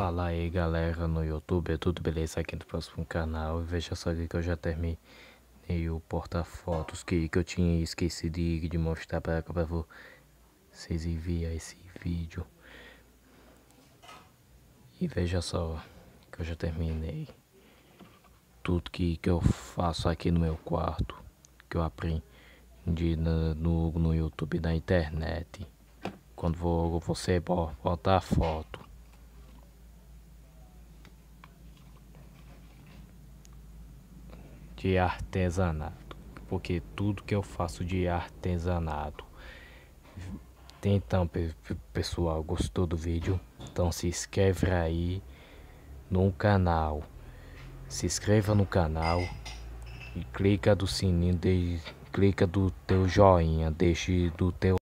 Fala aí galera no YouTube, é tudo beleza? Aqui no próximo canal, veja só que eu já terminei o porta-fotos que, que eu tinha esquecido de, de mostrar para vocês enviar esse vídeo. E veja só que eu já terminei tudo que, que eu faço aqui no meu quarto, que eu aprendi no, no, no YouTube, na internet. Quando vou, você botar foto de artesanato, porque tudo que eu faço de artesanato. Então, pessoal, gostou do vídeo? Então se inscreve aí no canal. Se inscreva no canal e clica do sininho, de, clica do teu joinha, deixe do teu